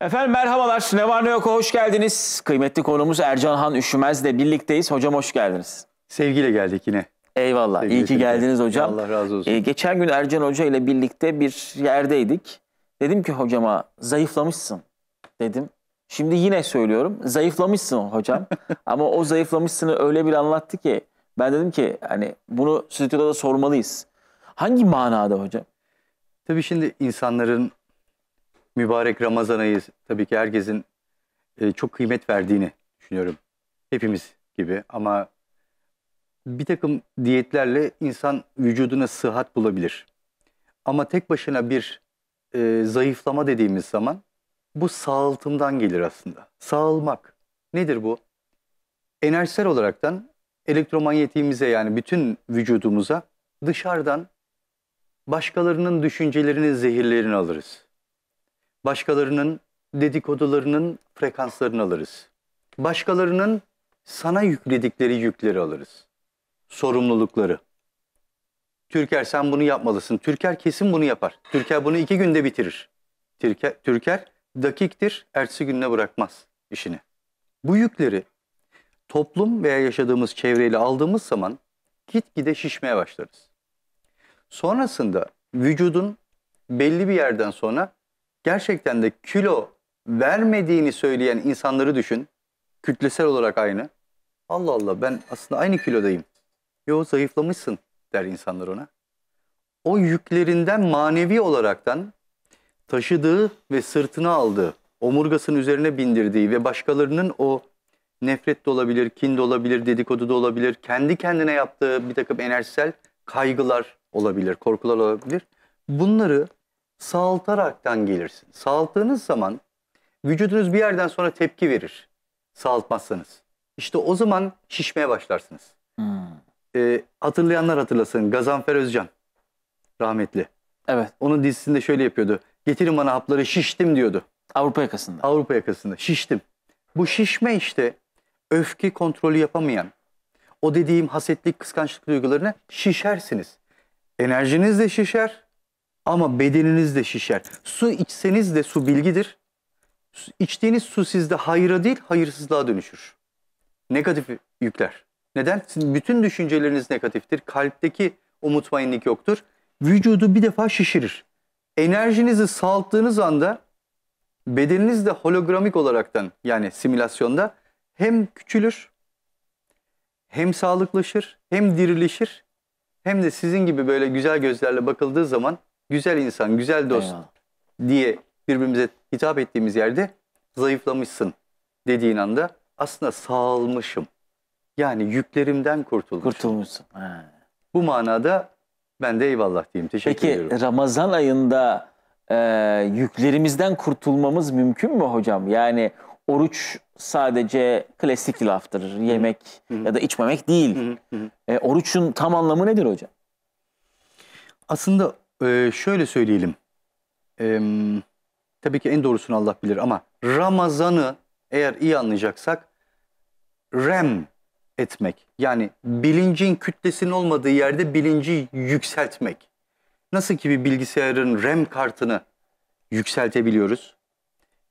Efendim merhabalar. Ne var ne yok hoş geldiniz. Kıymetli konuğumuz Ercan Han Üşümez de birlikteyiz. Hocam hoş geldiniz. Sevgiyle geldik yine. Eyvallah. Sevgili İyi ki geldiniz hocam. Allah razı olsun. Ee, geçen gün Ercan Hoca ile birlikte bir yerdeydik. Dedim ki hocama zayıflamışsın dedim. Şimdi yine söylüyorum zayıflamışsın hocam. Ama o zayıflamışsını öyle bir anlattı ki ben dedim ki hani bunu stüdyoda da sormalıyız. Hangi manada hocam? Tabii şimdi insanların mübarek Ramazan ayı tabii ki herkesin e, çok kıymet verdiğini düşünüyorum. Hepimiz gibi ama bir takım diyetlerle insan vücuduna sıhhat bulabilir. Ama tek başına bir e, zayıflama dediğimiz zaman bu sağaltımdan gelir aslında. Sağalmak nedir bu? Enerjisel olaraktan elektromanyetiğimize yani bütün vücudumuza dışarıdan başkalarının düşüncelerinin zehirlerini alırız. Başkalarının dedikodularının frekanslarını alırız. Başkalarının sana yükledikleri yükleri alırız. Sorumlulukları. Türker sen bunu yapmalısın. Türker kesin bunu yapar. Türker bunu iki günde bitirir. Türker, Türker dakiktir, ertesi gününe bırakmaz işini. Bu yükleri toplum veya yaşadığımız çevreyle aldığımız zaman gitgide şişmeye başlarız. Sonrasında vücudun belli bir yerden sonra gerçekten de kilo vermediğini söyleyen insanları düşün. Kütlesel olarak aynı. Allah Allah ben aslında aynı kilodayım. Yo zayıflamışsın der insanlar ona. O yüklerinden manevi olaraktan taşıdığı ve sırtına aldığı, omurgasının üzerine bindirdiği ve başkalarının o nefret de olabilir, kin de olabilir, dedikodu da olabilir, kendi kendine yaptığı bir takım enerjisel kaygılar olabilir, korkular olabilir. Bunları sağaltaraktan gelirsin. Sağalttığınız zaman vücudunuz bir yerden sonra tepki verir. Sağaltmazsanız. İşte o zaman şişmeye başlarsınız. Hmm. Ee, hatırlayanlar hatırlasın. Gazanfer Özcan. Rahmetli. Evet. Onun dizisinde şöyle yapıyordu. Getirin bana hapları şiştim diyordu. Avrupa yakasında. Avrupa yakasında şiştim. Bu şişme işte öfke kontrolü yapamayan, o dediğim hasetlik, kıskançlık duygularına şişersiniz. Enerjiniz de şişer, ama bedeniniz de şişer. Su içseniz de su bilgidir. İçtiğiniz su sizde hayra değil hayırsızlığa dönüşür. Negatif yükler. Neden? bütün düşünceleriniz negatiftir. Kalpteki o yoktur. Vücudu bir defa şişirir. Enerjinizi salttığınız anda bedeniniz de hologramik olaraktan yani simülasyonda hem küçülür hem sağlıklaşır hem dirileşir hem de sizin gibi böyle güzel gözlerle bakıldığı zaman güzel insan, güzel dost Eyvallah. diye birbirimize hitap ettiğimiz yerde zayıflamışsın dediğin anda aslında sağalmışım. Yani yüklerimden kurtulmuşum. Kurtulmuşsun. He. Bu manada ben de eyvallah diyeyim. Teşekkür Peki, ediyorum. Peki Ramazan ayında e, yüklerimizden kurtulmamız mümkün mü hocam? Yani oruç sadece klasik laftır. Yemek Hı -hı. ya da içmemek değil. Hı -hı. E, oruçun tam anlamı nedir hocam? Aslında e, şöyle söyleyelim. E, tabii ki en doğrusunu Allah bilir ama Ramazan'ı eğer iyi anlayacaksak rem etmek. Yani bilincin kütlesinin olmadığı yerde bilinci yükseltmek. Nasıl ki bir bilgisayarın RAM kartını yükseltebiliyoruz.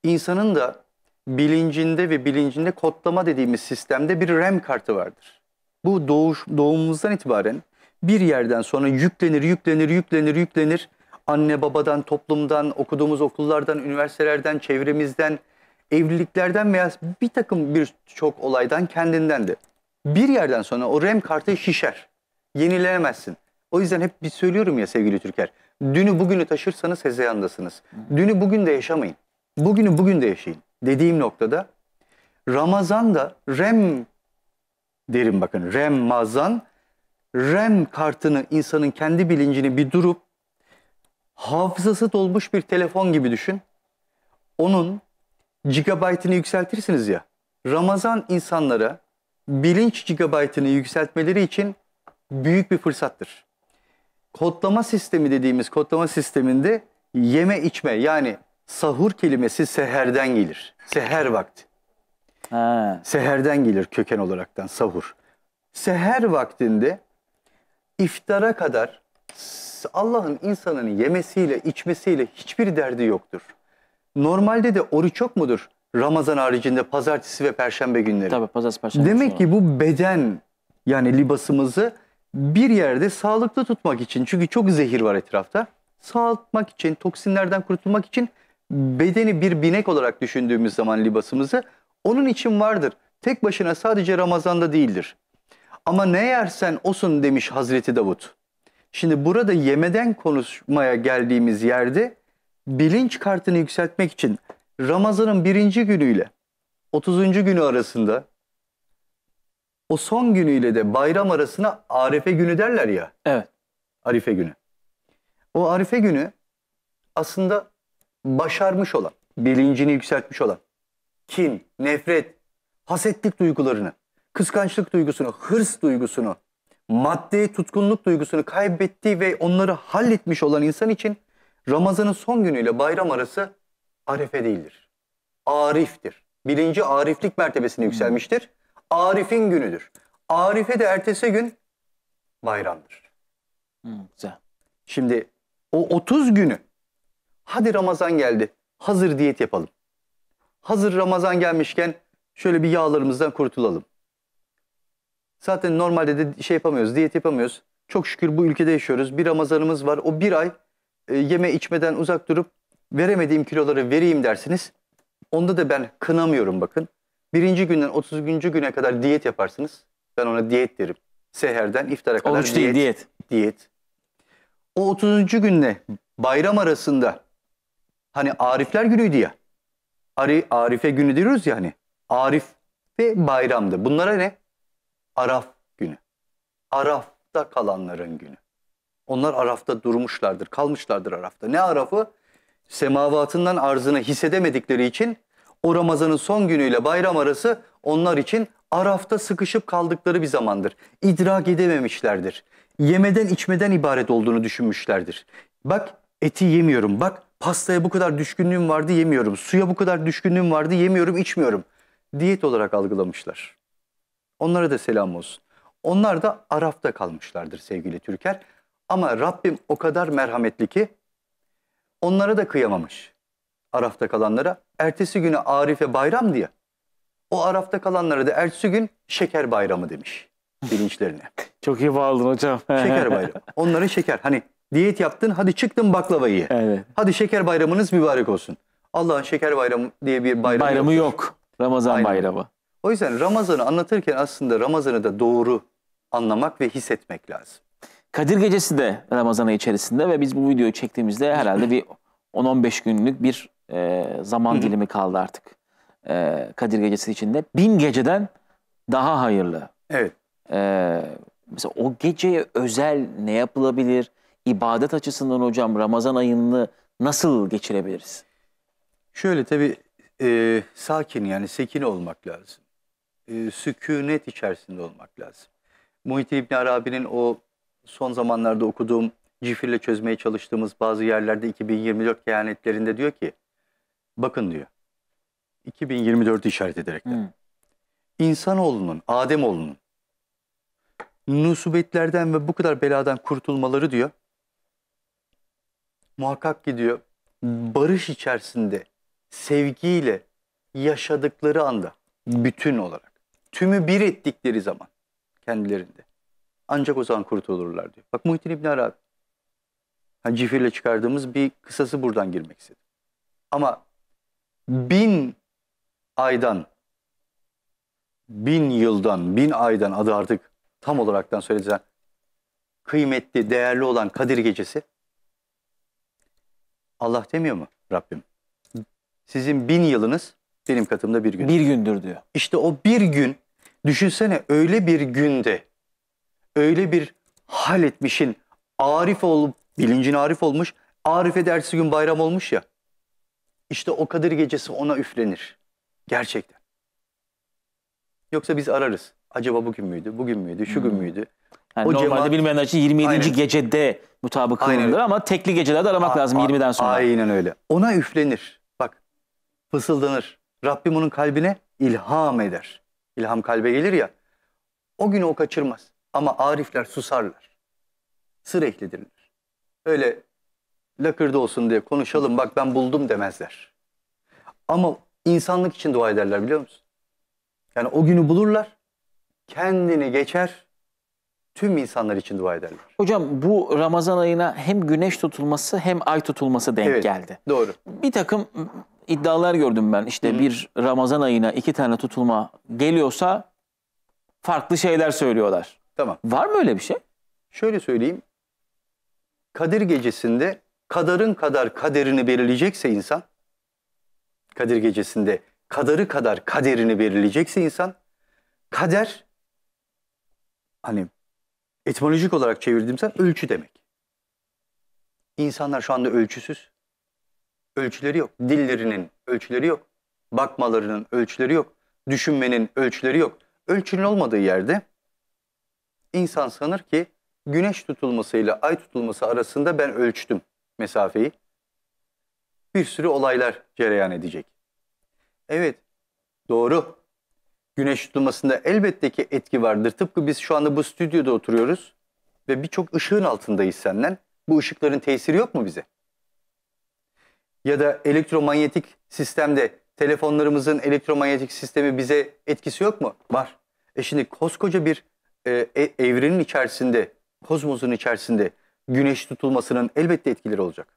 İnsanın da bilincinde ve bilincinde kodlama dediğimiz sistemde bir RAM kartı vardır. Bu doğuş, doğumumuzdan itibaren bir yerden sonra yüklenir, yüklenir, yüklenir, yüklenir. Anne babadan, toplumdan, okuduğumuz okullardan, üniversitelerden, çevremizden, evliliklerden veya bir takım birçok olaydan kendinden de. Bir yerden sonra o REM kartı şişer. Yenilenemezsin. O yüzden hep bir söylüyorum ya sevgili Türker. Dünü bugünü taşırsanız hezeyandasınız. Dünü bugün de yaşamayın. Bugünü bugün de yaşayın. Dediğim noktada Ramazanda REM derim bakın. remazan. REM kartını insanın kendi bilincini bir durup hafızası dolmuş bir telefon gibi düşün. Onun gigabaytını yükseltirsiniz ya. Ramazan insanlara bilinç gigabaytını yükseltmeleri için büyük bir fırsattır. Kodlama sistemi dediğimiz kodlama sisteminde yeme içme yani sahur kelimesi seherden gelir. Seher vakti. Ha. Seherden gelir köken olaraktan sahur. Seher vaktinde iftara kadar Allah'ın insanın yemesiyle, içmesiyle hiçbir derdi yoktur. Normalde de oruç çok mudur? Ramazan haricinde pazartesi ve perşembe günleri. Tabii pazartesi perşembe. Demek ki bu beden yani libasımızı bir yerde sağlıklı tutmak için çünkü çok zehir var etrafta. Sağaltmak için, toksinlerden kurtulmak için bedeni bir binek olarak düşündüğümüz zaman libasımızı onun için vardır. Tek başına sadece Ramazan'da değildir. Ama ne yersen osun demiş Hazreti Davut. Şimdi burada yemeden konuşmaya geldiğimiz yerde bilinç kartını yükseltmek için Ramazan'ın birinci günüyle 30. günü arasında o son günüyle de bayram arasına Arife günü derler ya. Evet. Arife günü. O Arife günü aslında başarmış olan, bilincini yükseltmiş olan kin, nefret, hasetlik duygularını kıskançlık duygusunu, hırs duygusunu, maddi tutkunluk duygusunu kaybettiği ve onları halletmiş olan insan için Ramazan'ın son günüyle bayram arası arife değildir. Arif'tir. Birinci ariflik mertebesine hmm. yükselmiştir. Arif'in günüdür. Arife de ertesi gün bayramdır. Hmm, güzel. Şimdi o 30 günü hadi Ramazan geldi hazır diyet yapalım. Hazır Ramazan gelmişken şöyle bir yağlarımızdan kurtulalım. Zaten normalde de şey yapamıyoruz, diyet yapamıyoruz. Çok şükür bu ülkede yaşıyoruz. Bir Ramazanımız var. O bir ay e, yeme içmeden uzak durup veremediğim kiloları vereyim dersiniz. Onda da ben kınamıyorum bakın. Birinci günden 30. güne kadar diyet yaparsınız. Ben ona diyet derim. Seherden iftara kadar Oruç diyet. diyet. Diyet. O 30. günle bayram arasında hani Arifler günüydü ya. Ari, Arife günü diyoruz ya hani. Arif ve bayramdı. Bunlara ne? Araf günü. Araf'ta kalanların günü. Onlar Araf'ta durmuşlardır, kalmışlardır Araf'ta. Ne Araf'ı? Semavatından arzını hissedemedikleri için o Ramazan'ın son günüyle bayram arası onlar için Araf'ta sıkışıp kaldıkları bir zamandır. İdrak edememişlerdir. Yemeden içmeden ibaret olduğunu düşünmüşlerdir. Bak eti yemiyorum, bak pastaya bu kadar düşkünlüğüm vardı yemiyorum, suya bu kadar düşkünlüğüm vardı yemiyorum, içmiyorum. Diyet olarak algılamışlar. Onlara da selam olsun. Onlar da Araf'ta kalmışlardır sevgili Türker. Ama Rabbim o kadar merhametli ki onlara da kıyamamış. Araf'ta kalanlara ertesi günü Arife bayram diye. O Araf'ta kalanlara da ertesi gün şeker bayramı demiş bilinçlerine. Çok iyi bağladın hocam. şeker bayramı. Onlara şeker. Hani diyet yaptın hadi çıktın baklavayı ye. Evet. Hadi şeker bayramınız mübarek olsun. Allah'ın şeker bayramı diye bir bayramı, bayramı yok. yok. Ramazan Aynen. bayramı. O yüzden Ramazan'ı anlatırken aslında Ramazan'ı da doğru anlamak ve hissetmek lazım. Kadir Gecesi de Ramazan içerisinde ve biz bu videoyu çektiğimizde herhalde bir 10-15 günlük bir e, zaman dilimi kaldı artık. E, Kadir Gecesi içinde. Bin geceden daha hayırlı. Evet. E, mesela o geceye özel ne yapılabilir? İbadet açısından hocam Ramazan ayını nasıl geçirebiliriz? Şöyle tabii e, sakin yani sekin olmak lazım e, sükunet içerisinde olmak lazım. Muhittin İbni Arabi'nin o son zamanlarda okuduğum cifirle çözmeye çalıştığımız bazı yerlerde 2024 kehanetlerinde diyor ki bakın diyor 2024'ü işaret ederek de. Hmm. İnsanoğlunun, Ademoğlunun nusubetlerden ve bu kadar beladan kurtulmaları diyor. Muhakkak ki diyor barış içerisinde sevgiyle yaşadıkları anda bütün olarak tümü bir ettikleri zaman kendilerinde. Ancak o zaman kurtulurlar diyor. Bak Muhittin İbn Arabi. Hani Cifir'le çıkardığımız bir kısası buradan girmek istedim. Ama bin aydan, bin yıldan, bin aydan adı artık tam olaraktan söylesen kıymetli, değerli olan Kadir Gecesi Allah demiyor mu Rabbim? Sizin bin yılınız benim katımda bir gün. Bir gündür diyor. İşte o bir gün düşünsene öyle bir günde öyle bir hal etmişin arif olup bilincin arif olmuş. Arif edersi gün bayram olmuş ya. İşte o Kadir gecesi ona üflenir. Gerçekten. Yoksa biz ararız. Acaba bugün müydü, bugün müydü, şu gün hmm. müydü? Yani o normalde cemaat... bilmeyenler için 27. Aynen. gecede mutabık kılınır ama tekli gecelerde aramak a lazım 20'den sonra. Aynen öyle. Ona üflenir. Bak fısıldanır. Rabbim onun kalbine ilham eder. İlham kalbe gelir ya. O günü o kaçırmaz. Ama arifler susarlar. Sır ehlidirler. Öyle lakırdı olsun diye konuşalım bak ben buldum demezler. Ama insanlık için dua ederler biliyor musun? Yani o günü bulurlar, kendini geçer, tüm insanlar için dua ederler. Hocam bu Ramazan ayına hem güneş tutulması hem ay tutulması denk evet, geldi. Doğru. Bir takım iddialar gördüm ben. İşte Hı. bir Ramazan ayına iki tane tutulma geliyorsa farklı şeyler söylüyorlar. Tamam. Var mı öyle bir şey? Şöyle söyleyeyim. Kadir gecesinde kadarın kadar kaderini belirleyecekse insan, Kadir gecesinde kadarı kadar kaderini belirleyecekse insan, kader hani Etimolojik olarak çevirdiğimizde ölçü demek. İnsanlar şu anda ölçüsüz. Ölçüleri yok. Dillerinin ölçüleri yok. Bakmalarının ölçüleri yok. Düşünmenin ölçüleri yok. Ölçünün olmadığı yerde insan sanır ki güneş tutulmasıyla ay tutulması arasında ben ölçtüm mesafeyi. Bir sürü olaylar cereyan edecek. Evet, doğru güneş tutulmasında elbette ki etki vardır. Tıpkı biz şu anda bu stüdyoda oturuyoruz ve birçok ışığın altındayız senden. Bu ışıkların tesiri yok mu bize? Ya da elektromanyetik sistemde telefonlarımızın elektromanyetik sistemi bize etkisi yok mu? Var. E şimdi koskoca bir e, e evrenin içerisinde, kozmosun içerisinde güneş tutulmasının elbette etkileri olacak.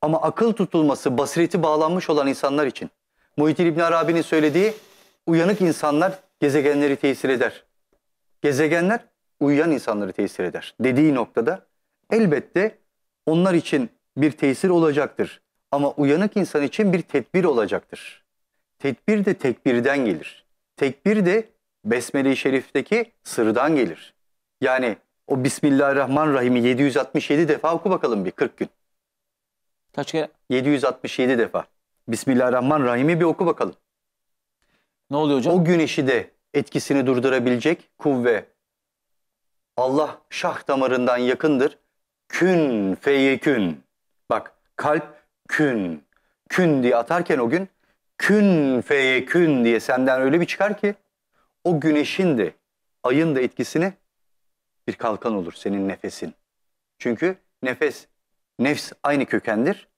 Ama akıl tutulması, basireti bağlanmış olan insanlar için Muhittin İbn Arabi'nin söylediği uyanık insanlar gezegenleri tesir eder. Gezegenler uyuyan insanları tesir eder. Dediği noktada elbette onlar için bir tesir olacaktır. Ama uyanık insan için bir tedbir olacaktır. Tedbir de tekbirden gelir. Tekbir de Besmele-i Şerif'teki sırdan gelir. Yani o Bismillahirrahmanirrahim'i 767 defa oku bakalım bir 40 gün. Kaç kere? 767 defa. Bismillahirrahmanirrahim'i bir oku bakalım. Ne oluyor hocam? O güneşi de etkisini durdurabilecek kuvve. Allah şah damarından yakındır. Kün feyekün. Bak kalp kün. Kün diye atarken o gün kün feyekün diye senden öyle bir çıkar ki o güneşin de ayın da etkisini bir kalkan olur senin nefesin. Çünkü nefes, nefs aynı kökendir.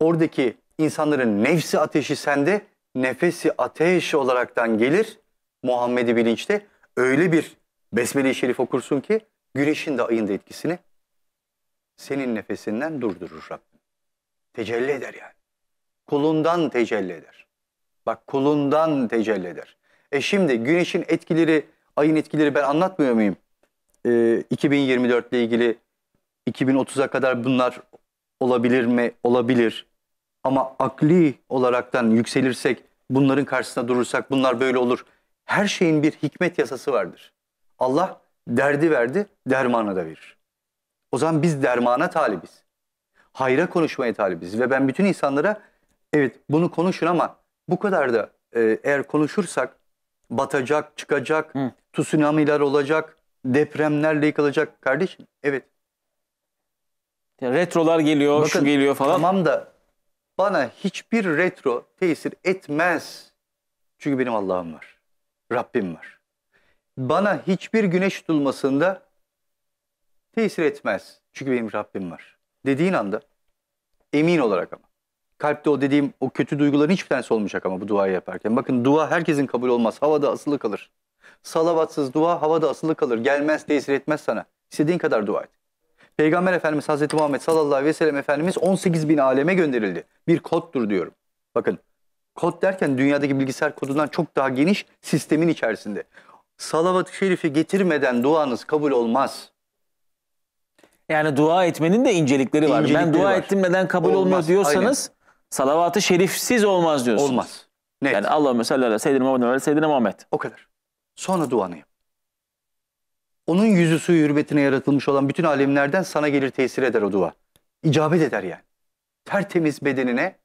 Oradaki insanların nefsi ateşi sende nefesi ateş olaraktan gelir Muhammed'i bilinçte. Öyle bir Besmele-i Şerif okursun ki güneşin de ayın da etkisini senin nefesinden durdurur Rabbim. Tecelli eder yani. Kulundan tecelli eder. Bak kulundan tecelli eder. E şimdi güneşin etkileri, ayın etkileri ben anlatmıyor muyum? E, 2024 ile ilgili 2030'a kadar bunlar olabilir mi? Olabilir. Ama akli olaraktan yükselirsek bunların karşısında durursak bunlar böyle olur. Her şeyin bir hikmet yasası vardır. Allah derdi verdi, dermanı da verir. O zaman biz dermana talibiz. Hayra konuşmaya talibiz. Ve ben bütün insanlara evet bunu konuşun ama bu kadar da e, eğer konuşursak batacak, çıkacak, Hı. tsunamiler olacak, depremlerle yıkılacak kardeşim. Evet. Retrolar geliyor, Bakın, şu geliyor falan. Tamam da bana hiçbir retro tesir etmez. Çünkü benim Allah'ım var. Rabbim var. Bana hiçbir güneş tutulmasında tesir etmez. Çünkü benim Rabbim var. Dediğin anda emin olarak ama. Kalpte o dediğim o kötü duyguların hiçbir tanesi olmayacak ama bu duayı yaparken. Bakın dua herkesin kabul olmaz. Havada asılı kalır. Salavatsız dua havada asılı kalır. Gelmez, tesir etmez sana. İstediğin kadar dua et. Peygamber Efendimiz Hazreti Muhammed sallallahu aleyhi ve sellem Efendimiz 18 bin aleme gönderildi. Bir koddur diyorum. Bakın kod derken dünyadaki bilgisayar kodundan çok daha geniş sistemin içerisinde. Salavat-ı şerifi getirmeden duanız kabul olmaz. Yani dua etmenin de incelikleri var. ben dua var. ettim neden kabul olmaz. olmuyor diyorsanız Aynen. salavat-ı şerifsiz olmaz diyorsunuz. Olmaz. Net. Yani Allahümme salli ala seyyidina Muhammed ve seyyidina Muhammed. O kadar. Sonra duanı yap. Onun yüzü suyu hürmetine yaratılmış olan bütün alemlerden sana gelir tesir eder o dua. İcabet eder yani. Tertemiz bedenine,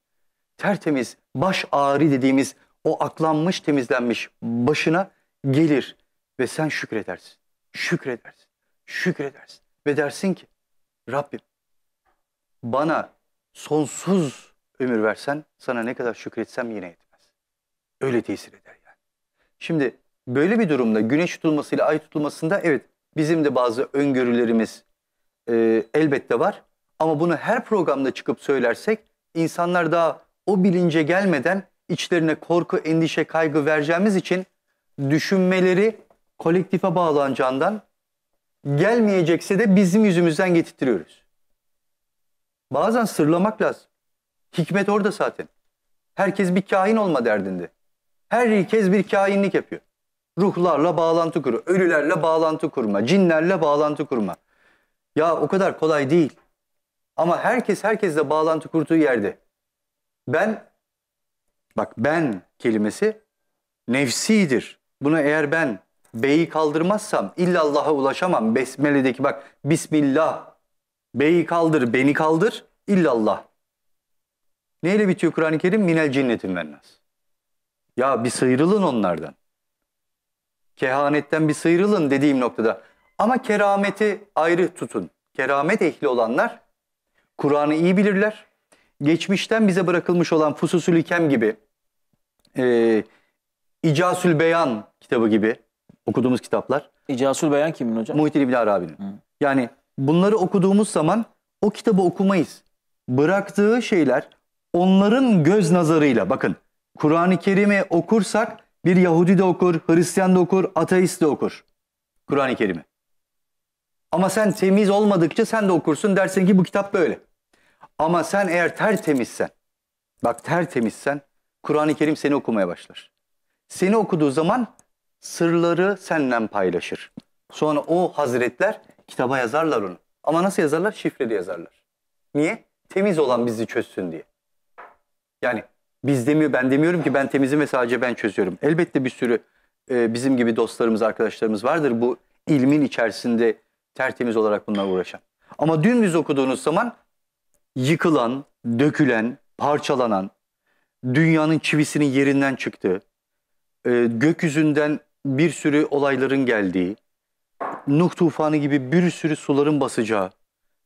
tertemiz baş ağrı dediğimiz o aklanmış temizlenmiş başına gelir ve sen şükredersin. Şükredersin. Şükredersin. Ve dersin ki Rabbim bana sonsuz ömür versen sana ne kadar şükretsem yine yetmez. Öyle tesir eder yani. Şimdi böyle bir durumda güneş tutulmasıyla ay tutulmasında evet Bizim de bazı öngörülerimiz e, elbette var. Ama bunu her programda çıkıp söylersek insanlar daha o bilince gelmeden içlerine korku, endişe, kaygı vereceğimiz için düşünmeleri kolektife bağlanacağından gelmeyecekse de bizim yüzümüzden getirtiyoruz. Bazen sırlamak lazım. Hikmet orada zaten. Herkes bir kahin olma derdinde. Herkes bir kahinlik yapıyor. Ruhlarla bağlantı kurma, ölülerle bağlantı kurma, cinlerle bağlantı kurma. Ya o kadar kolay değil. Ama herkes herkesle bağlantı kurduğu yerde. Ben, bak ben kelimesi nefsidir. Bunu eğer ben beyi kaldırmazsam Allah'a ulaşamam. Besmele'deki bak Bismillah. Beyi kaldır, beni kaldır, illa Allah. Neyle bitiyor Kur'an-ı Kerim? Minel cinnetin vennas. Ya bir sıyrılın onlardan kehanetten bir sıyrılın dediğim noktada. Ama kerameti ayrı tutun. Keramet ehli olanlar Kur'an'ı iyi bilirler. Geçmişten bize bırakılmış olan Fususül İkem gibi, e, İcasül Beyan kitabı gibi okuduğumuz kitaplar. İcasül Beyan kimin hocam? Muhittin İbni Arabi'nin. Yani bunları okuduğumuz zaman o kitabı okumayız. Bıraktığı şeyler onların göz nazarıyla bakın Kur'an-ı Kerim'i okursak bir Yahudi de okur, Hristiyan da okur, ateist de okur Kur'an-ı Kerim'i. Ama sen temiz olmadıkça sen de okursun dersin ki bu kitap böyle. Ama sen eğer tertemizsen, bak tertemizsen Kur'an-ı Kerim seni okumaya başlar. Seni okuduğu zaman sırları senden paylaşır. Sonra o hazretler kitaba yazarlar onu. Ama nasıl yazarlar? Şifreli yazarlar. Niye? Temiz olan bizi çözsün diye. Yani biz demiyor, ben demiyorum ki ben temizim ve sadece ben çözüyorum. Elbette bir sürü e, bizim gibi dostlarımız, arkadaşlarımız vardır bu ilmin içerisinde tertemiz olarak bunlar uğraşan. Ama dün biz okuduğunuz zaman yıkılan, dökülen, parçalanan, dünyanın çivisinin yerinden çıktığı, e, gökyüzünden bir sürü olayların geldiği, Nuh tufanı gibi bir sürü suların basacağı,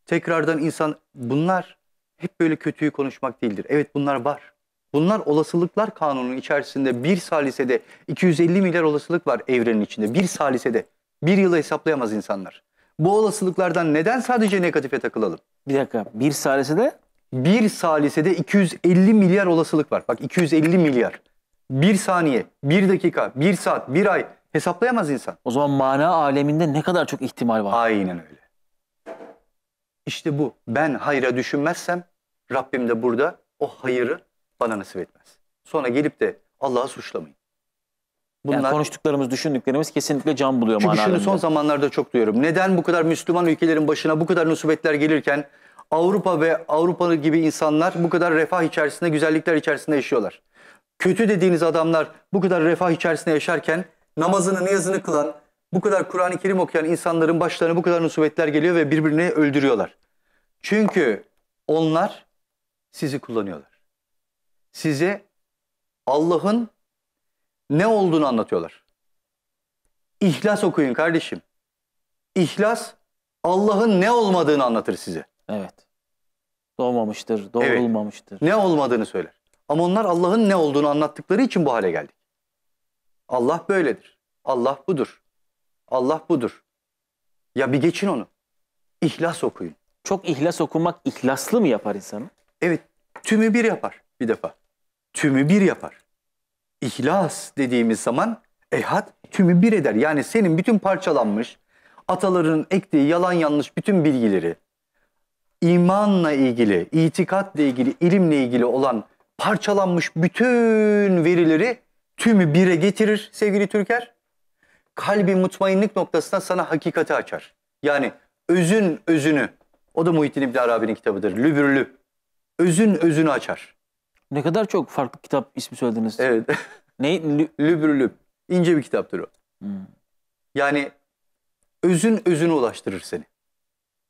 tekrardan insan bunlar hep böyle kötüyü konuşmak değildir. Evet bunlar var. Bunlar olasılıklar kanunun içerisinde bir salisede 250 milyar olasılık var evrenin içinde. Bir salisede. Bir yılı hesaplayamaz insanlar. Bu olasılıklardan neden sadece negatife takılalım? Bir dakika. Bir salisede? Bir salisede 250 milyar olasılık var. Bak 250 milyar. Bir saniye, bir dakika, bir saat, bir ay hesaplayamaz insan. O zaman mana aleminde ne kadar çok ihtimal var. Aynen öyle. İşte bu. Ben hayra düşünmezsem Rabbim de burada o hayırı bana nasip etmez. Sonra gelip de Allah'ı suçlamayın. Bunlar, yani konuştuklarımız, düşündüklerimiz kesinlikle can buluyor çünkü Çünkü şunu son zamanlarda çok duyuyorum. Neden bu kadar Müslüman ülkelerin başına bu kadar nusibetler gelirken Avrupa ve Avrupalı gibi insanlar bu kadar refah içerisinde, güzellikler içerisinde yaşıyorlar. Kötü dediğiniz adamlar bu kadar refah içerisinde yaşarken namazını, niyazını kılan, bu kadar Kur'an-ı Kerim okuyan insanların başlarına bu kadar nusibetler geliyor ve birbirini öldürüyorlar. Çünkü onlar sizi kullanıyorlar size Allah'ın ne olduğunu anlatıyorlar. İhlas okuyun kardeşim. İhlas Allah'ın ne olmadığını anlatır size. Evet. Doğmamıştır, doğrulmamıştır. Evet. Ne olmadığını söyler. Ama onlar Allah'ın ne olduğunu anlattıkları için bu hale geldik. Allah böyledir. Allah budur. Allah budur. Ya bir geçin onu. İhlas okuyun. Çok ihlas okumak ihlaslı mı yapar insanı? Evet, tümü bir yapar bir defa tümü bir yapar. İhlas dediğimiz zaman ehad tümü bir eder. Yani senin bütün parçalanmış, ataların ektiği yalan yanlış bütün bilgileri, imanla ilgili, itikatla ilgili, ilimle ilgili olan parçalanmış bütün verileri tümü bire getirir sevgili Türker. Kalbi mutmainlik noktasına sana hakikati açar. Yani özün özünü, o da Muhittin İbn Arabi'nin kitabıdır, lübürlü. Özün özünü açar. Ne kadar çok farklı kitap ismi söylediniz. Evet. ne? Lübrülüp Lübrülüb. İnce bir kitaptır o. Hmm. Yani özün özünü ulaştırır seni.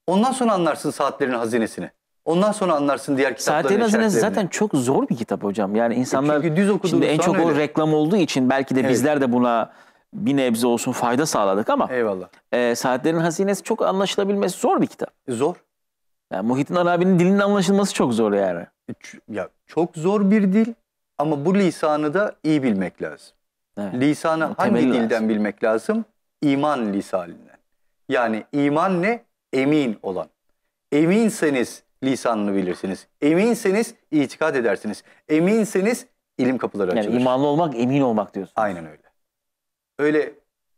Ondan sonra anlarsın saatlerin hazinesini. Ondan sonra anlarsın diğer kitapların Saatlerin hazinesi zaten çok zor bir kitap hocam. Yani e insanlar Çünkü düz şimdi en çok öyle. o reklam olduğu için belki de evet. bizler de buna bir nebze olsun fayda sağladık ama Eyvallah. E, saatlerin hazinesi çok anlaşılabilmesi zor bir kitap. E, zor. Yani Muhittin Arabi'nin dilinin anlaşılması çok zor yani. Ya çok zor bir dil ama bu lisanı da iyi bilmek lazım. Evet. Lisanı o hangi dilden lazım. bilmek lazım? İman lisanından. Yani iman ne? Emin olan. Eminseniz lisanını bilirsiniz. Eminseniz itikad edersiniz. Eminseniz ilim kapıları yani açılır. Yani imanlı olmak emin olmak diyorsunuz. Aynen öyle. Öyle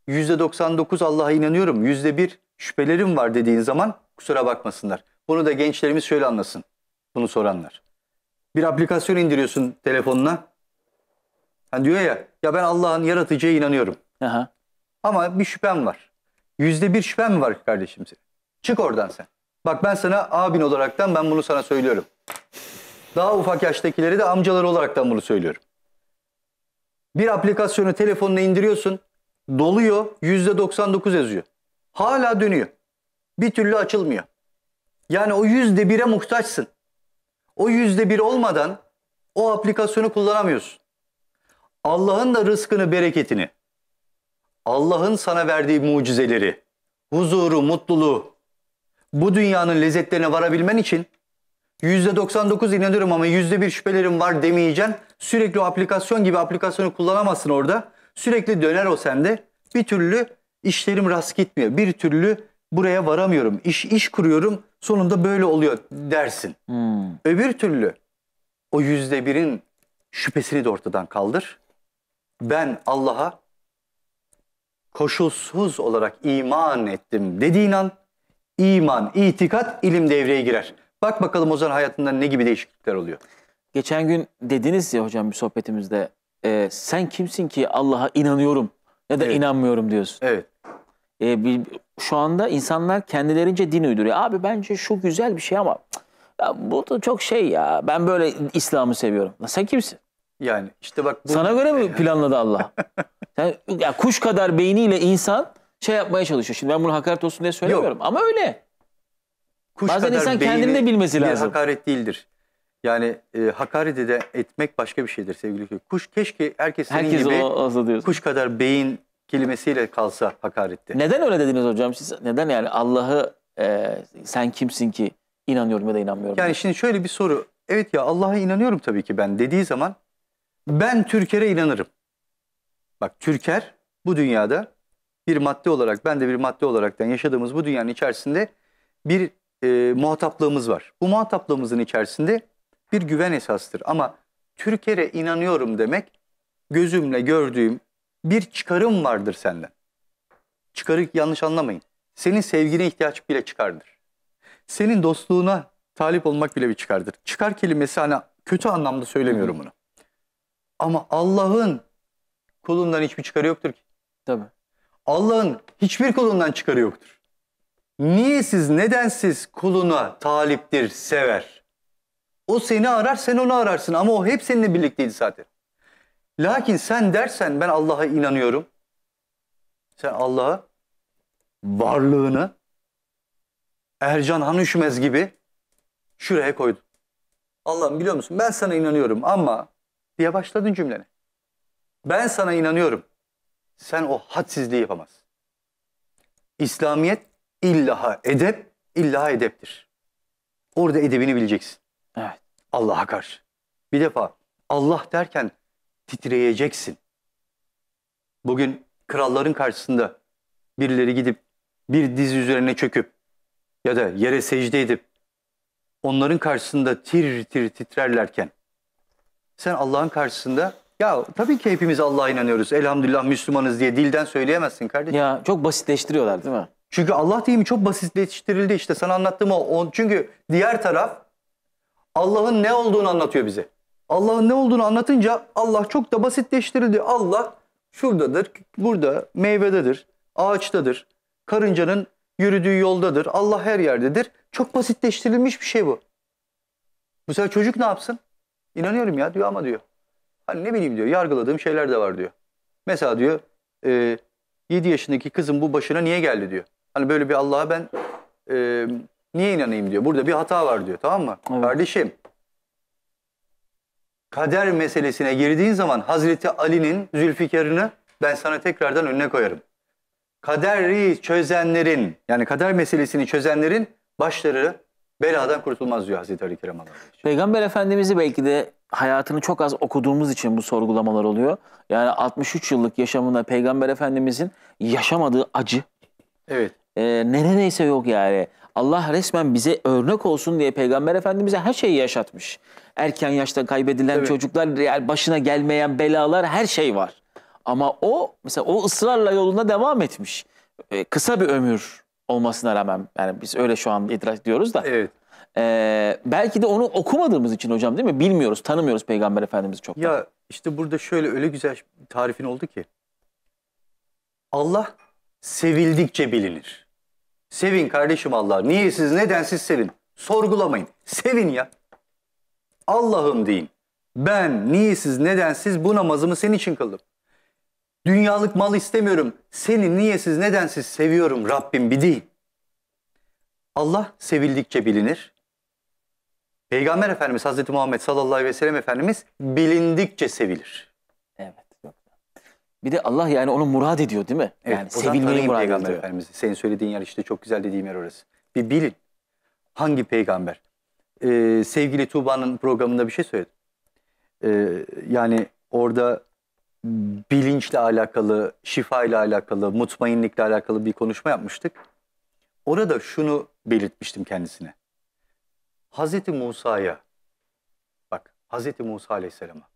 %99 Allah'a inanıyorum, %1 şüphelerim var dediğin zaman kusura bakmasınlar. Bunu da gençlerimiz şöyle anlasın. Bunu soranlar. Bir aplikasyon indiriyorsun telefonuna. Hani diyor ya, ya ben Allah'ın yaratıcıya inanıyorum. Aha. Ama bir şüphem var. Yüzde bir şüphem var kardeşim senin. Çık oradan sen. Bak ben sana abin olaraktan ben bunu sana söylüyorum. Daha ufak yaştakileri de amcaları olaraktan bunu söylüyorum. Bir aplikasyonu telefonuna indiriyorsun. Doluyor. Yüzde 99 yazıyor. Hala dönüyor. Bir türlü açılmıyor. Yani o yüzde bire muhtaçsın. O yüzde bir olmadan o aplikasyonu kullanamıyorsun. Allah'ın da rızkını, bereketini, Allah'ın sana verdiği mucizeleri, huzuru, mutluluğu, bu dünyanın lezzetlerine varabilmen için yüzde %99 inanıyorum ama yüzde bir şüphelerim var demeyeceksin. Sürekli o aplikasyon gibi aplikasyonu kullanamazsın orada. Sürekli döner o sende. Bir türlü işlerim rast gitmiyor. Bir türlü buraya varamıyorum. İş, iş kuruyorum Sonunda böyle oluyor dersin. Hmm. Öbür türlü o yüzde birin şüphesini de ortadan kaldır. Ben Allah'a koşulsuz olarak iman ettim dediğin an iman, itikat, ilim devreye girer. Bak bakalım o zaman hayatında ne gibi değişiklikler oluyor. Geçen gün dediniz ya hocam bir sohbetimizde e, sen kimsin ki Allah'a inanıyorum ya da evet. inanmıyorum diyorsun. Evet. E, bir, şu anda insanlar kendilerince din uyduruyor. Abi bence şu güzel bir şey ama ya bu da çok şey ya. Ben böyle İslam'ı seviyorum. Lan sen kimsin? Yani işte bak. Bu... Sana göre mi planladı Allah? sen, ya kuş kadar beyniyle insan şey yapmaya çalışıyor. Şimdi ben bunu hakaret olsun diye söylemiyorum Yok. ama öyle. Kuş Bazen insan kendini de bilmesi lazım. hakaret değildir. Yani e, hakaret ede etmek başka bir şeydir sevgili Kuş keşke herkes senin herkes gibi o, kuş kadar beyin kelimesiyle kalsa hakaretti. Neden öyle dediniz hocam siz? Neden yani Allah'ı e, sen kimsin ki inanıyorum ya da inanmıyorum. Yani şimdi şöyle bir soru. Evet ya Allah'a inanıyorum tabii ki ben dediği zaman ben Türker'e inanırım. Bak Türker bu dünyada bir madde olarak ben de bir madde olaraktan yaşadığımız bu dünyanın içerisinde bir e, muhataplığımız var. Bu muhataplığımızın içerisinde bir güven esastır. Ama Türker'e inanıyorum demek gözümle gördüğüm bir çıkarım vardır senden. Çıkarı yanlış anlamayın. Senin sevgine ihtiyaç bile çıkardır. Senin dostluğuna talip olmak bile bir çıkardır. Çıkar kelimesi hani kötü anlamda söylemiyorum bunu. Ama Allah'ın kulundan hiçbir çıkarı yoktur ki. Tabii. Allah'ın hiçbir kulundan çıkarı yoktur. Niye siz, neden siz kuluna taliptir, sever? O seni arar, sen onu ararsın ama o hep seninle birlikteydi zaten. Lakin sen dersen ben Allah'a inanıyorum. Sen Allah'ı varlığını Ercan Hanüşmez gibi şuraya koydun. Allah'ım biliyor musun ben sana inanıyorum ama diye başladın cümlene. Ben sana inanıyorum. Sen o hadsizliği yapamazsın. İslamiyet illaha edep, illaha edeptir. Orada edebini bileceksin. Evet. Allah'a karşı. Bir defa Allah derken titreyeceksin. Bugün kralların karşısında birileri gidip bir diz üzerine çöküp ya da yere secde edip onların karşısında tir tir titrerlerken sen Allah'ın karşısında ya tabii ki hepimiz Allah'a inanıyoruz. Elhamdülillah Müslümanız diye dilden söyleyemezsin kardeşim. Ya çok basitleştiriyorlar değil mi? Çünkü Allah deyimi çok basitleştirildi işte sana anlattığım o. Çünkü diğer taraf Allah'ın ne olduğunu anlatıyor bize. Allah'ın ne olduğunu anlatınca Allah çok da basitleştirildi. Allah şuradadır, burada meyvededir, ağaçtadır, karıncanın yürüdüğü yoldadır, Allah her yerdedir. Çok basitleştirilmiş bir şey bu. Bu sefer çocuk ne yapsın? İnanıyorum ya diyor ama diyor. Hani ne bileyim diyor, yargıladığım şeyler de var diyor. Mesela diyor, e, 7 yaşındaki kızın bu başına niye geldi diyor. Hani böyle bir Allah'a ben e, niye inanayım diyor. Burada bir hata var diyor tamam mı? Evet. Kardeşim kader meselesine girdiğin zaman Hazreti Ali'nin Zülfikar'ını ben sana tekrardan önüne koyarım. Kaderi çözenlerin yani kader meselesini çözenlerin başları beladan kurtulmaz diyor Hazreti Ali Kerem Peygamber Efendimiz'i belki de hayatını çok az okuduğumuz için bu sorgulamalar oluyor. Yani 63 yıllık yaşamında Peygamber Efendimiz'in yaşamadığı acı. Evet e, ee, neredeyse yok yani. Allah resmen bize örnek olsun diye Peygamber Efendimiz'e her şeyi yaşatmış. Erken yaşta kaybedilen evet. çocuklar, yani başına gelmeyen belalar her şey var. Ama o mesela o ısrarla yoluna devam etmiş. E, kısa bir ömür olmasına rağmen yani biz öyle şu an idrak diyoruz da. Evet. E, belki de onu okumadığımız için hocam değil mi? Bilmiyoruz, tanımıyoruz Peygamber Efendimiz'i çok. Ya işte burada şöyle öyle güzel tarifin oldu ki. Allah sevildikçe bilinir. Sevin kardeşim Allah. Niye siz neden siz sevin? Sorgulamayın. Sevin ya. Allah'ım deyin. Ben niye siz neden siz bu namazımı senin için kıldım. Dünyalık mal istemiyorum. Seni niye siz neden siz seviyorum Rabbim bir deyin. Allah sevildikçe bilinir. Peygamber Efendimiz Hazreti Muhammed sallallahu aleyhi ve sellem Efendimiz bilindikçe sevilir. Bir de Allah yani onu murad ediyor değil mi? Evet, yani sevilmeyi murad peygamber ediyor. Efendimiz. Senin söylediğin yer işte çok güzel dediğim yer orası. Bir bilin hangi peygamber? Ee, sevgili Tuğba'nın programında bir şey söyledim. Ee, yani orada bilinçle alakalı, şifa ile alakalı, mutmainlikle alakalı bir konuşma yapmıştık. Orada şunu belirtmiştim kendisine. Hazreti Musa'ya, bak Hazreti Musa Aleyhisselam'a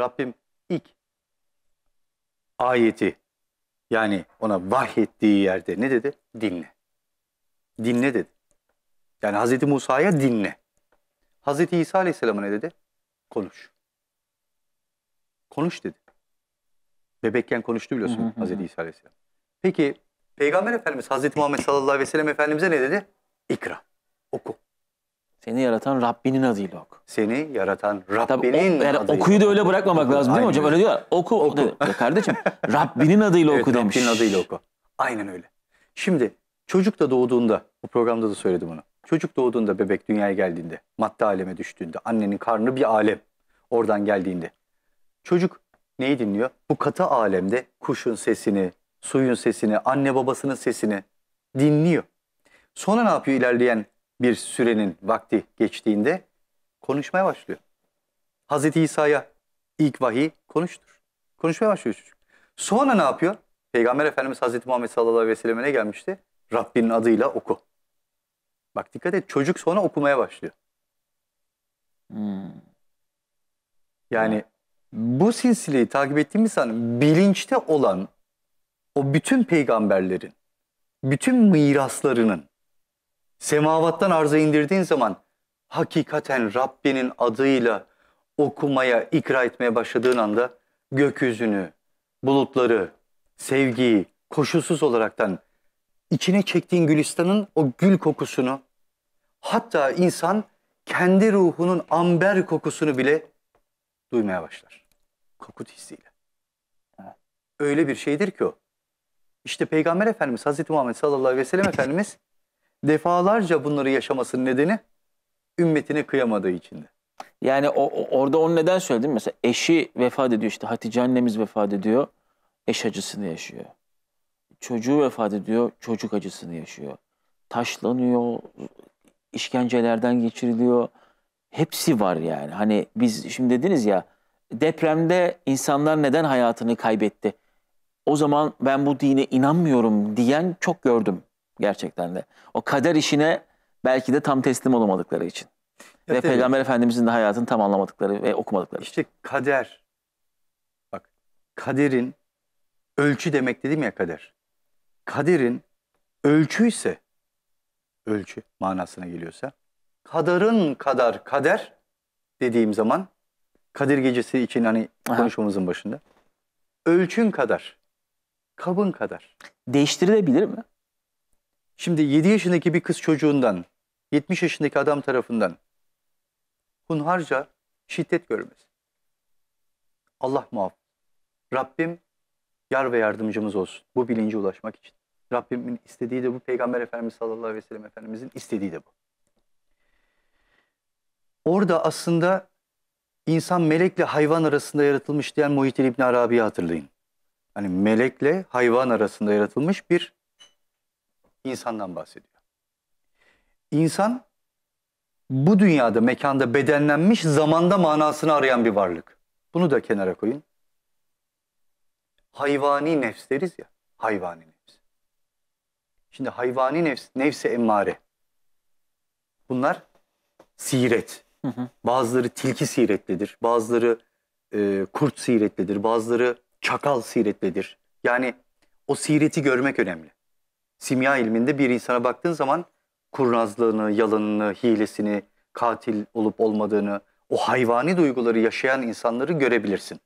Rabbim ilk ayeti yani ona vahyettiği yerde ne dedi? Dinle. Dinle dedi. Yani Hz. Musa'ya dinle. Hz. İsa Aleyhisselam'a ne dedi? Konuş. Konuş dedi. Bebekken konuştu biliyorsun Hz. İsa Aleyhisselam. Peki Peygamber Efendimiz Hz. Muhammed sallallahu aleyhi ve sellem Efendimiz'e ne dedi? İkra, oku. Seni yaratan Rabbinin adıyla oku. Seni yaratan Rabbinin o, yani adıyla Okuyu da öyle bırakmamak oku, lazım değil mi hocam? Öyle diyorlar. Oku. oku. kardeşim Rabbinin adıyla evet, oku demiş. Rabbinin adıyla oku. Aynen öyle. Şimdi çocuk da doğduğunda, bu programda da söyledim onu. Çocuk doğduğunda, bebek dünyaya geldiğinde, madde aleme düştüğünde, annenin karnı bir alem oradan geldiğinde. Çocuk neyi dinliyor? Bu katı alemde kuşun sesini, suyun sesini, anne babasının sesini dinliyor. Sonra ne yapıyor ilerleyen bir sürenin vakti geçtiğinde konuşmaya başlıyor. Hazreti İsa'ya ilk vahiy konuştur. Konuşmaya başlıyor çocuk. Sonra ne yapıyor? Peygamber Efendimiz Hazreti Muhammed sallallahu aleyhi ve selleme ne gelmişti? Rabbinin adıyla oku. Bak dikkat et çocuk sonra okumaya başlıyor. Hmm. Yani bu silsileyi takip ettiğimiz zaman bilinçte olan o bütün peygamberlerin, bütün miraslarının Semavattan arza indirdiğin zaman hakikaten Rabbinin adıyla okumaya, ikra etmeye başladığın anda gökyüzünü, bulutları, sevgiyi koşulsuz olaraktan içine çektiğin gülistanın o gül kokusunu hatta insan kendi ruhunun amber kokusunu bile duymaya başlar. Kokut hissiyle. Öyle bir şeydir ki o. İşte Peygamber Efendimiz Hazreti Muhammed sallallahu aleyhi ve sellem Efendimiz defalarca bunları yaşamasının nedeni ümmetine kıyamadığı içindi. Yani o, o, orada onu neden söyledim? Mesela eşi vefat ediyor işte Hatice annemiz vefat ediyor. Eş acısını yaşıyor. Çocuğu vefat ediyor. Çocuk acısını yaşıyor. Taşlanıyor. işkencelerden geçiriliyor. Hepsi var yani. Hani biz şimdi dediniz ya depremde insanlar neden hayatını kaybetti? O zaman ben bu dine inanmıyorum diyen çok gördüm. Gerçekten de. O kader işine belki de tam teslim olamadıkları için. Ya ve tabii. Peygamber Efendimizin de hayatını tam anlamadıkları ve okumadıkları. İşte kader. Bak kaderin ölçü demek dedim ya kader. Kaderin ölçü ise ölçü manasına geliyorsa kadarın kadar kader dediğim zaman Kadir gecesi için hani Aha. konuşmamızın başında ölçün kadar kabın kadar değiştirilebilir mi? Şimdi 7 yaşındaki bir kız çocuğundan 70 yaşındaki adam tarafından hunharca şiddet görmez. Allah muhafaza. Rabbim yar ve yardımcımız olsun bu bilince ulaşmak için. Rabbimin istediği de bu. Peygamber Efendimiz sallallahu aleyhi ve sellem Efendimizin istediği de bu. Orada aslında insan melekle hayvan arasında yaratılmış diyen Muhittin İbn Arabi'yi hatırlayın. Hani melekle hayvan arasında yaratılmış bir insandan bahsediyor. İnsan bu dünyada mekanda bedenlenmiş zamanda manasını arayan bir varlık. Bunu da kenara koyun. Hayvani nefs deriz ya, hayvani nefs. Şimdi hayvani nefs, nefse emmare. Bunlar siret. Hı hı. Bazıları tilki siretlidir, bazıları e, kurt siretlidir, bazıları çakal siretlidir. Yani o sireti görmek önemli. Simya ilminde bir insana baktığın zaman kurnazlığını, yalanını, hilesini, katil olup olmadığını, o hayvani duyguları yaşayan insanları görebilirsin.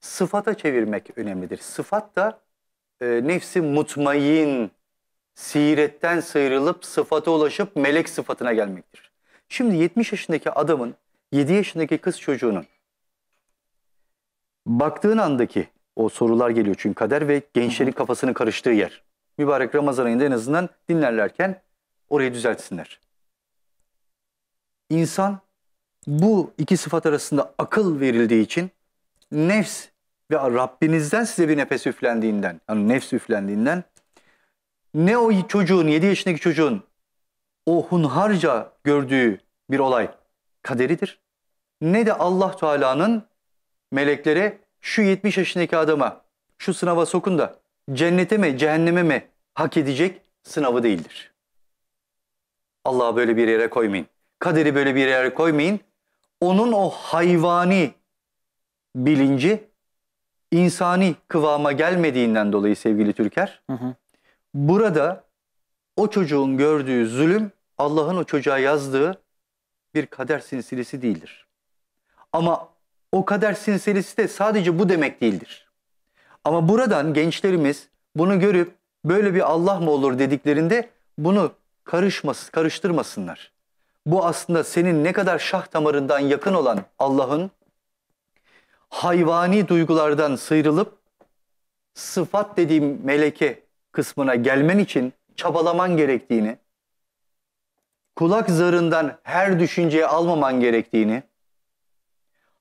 Sıfata çevirmek önemlidir. Sıfat da e, nefsi mutmain, siretten sıyrılıp sıfata ulaşıp melek sıfatına gelmektir. Şimdi 70 yaşındaki adamın 7 yaşındaki kız çocuğunun baktığın andaki o sorular geliyor çünkü kader ve gençlerin kafasını karıştığı yer mübarek Ramazan ayında en azından dinlerlerken orayı düzeltsinler. İnsan bu iki sıfat arasında akıl verildiği için nefs ve Rabbinizden size bir nefes üflendiğinden, yani nefs üflendiğinden ne o çocuğun, 7 yaşındaki çocuğun o hunharca gördüğü bir olay kaderidir. Ne de Allah Teala'nın meleklere şu 70 yaşındaki adama şu sınava sokun da cennete mi cehenneme mi hak edecek sınavı değildir. Allah'a böyle bir yere koymayın. Kaderi böyle bir yere koymayın. Onun o hayvani bilinci insani kıvama gelmediğinden dolayı sevgili Türker, hı hı. burada o çocuğun gördüğü zulüm Allah'ın o çocuğa yazdığı bir kader sinsilisi değildir. Ama o kader sinsilisi de sadece bu demek değildir. Ama buradan gençlerimiz bunu görüp böyle bir Allah mı olur dediklerinde bunu karışmas karıştırmasınlar. Bu aslında senin ne kadar şah damarından yakın olan Allah'ın hayvani duygulardan sıyrılıp sıfat dediğim meleke kısmına gelmen için çabalaman gerektiğini, kulak zarından her düşünceye almaman gerektiğini,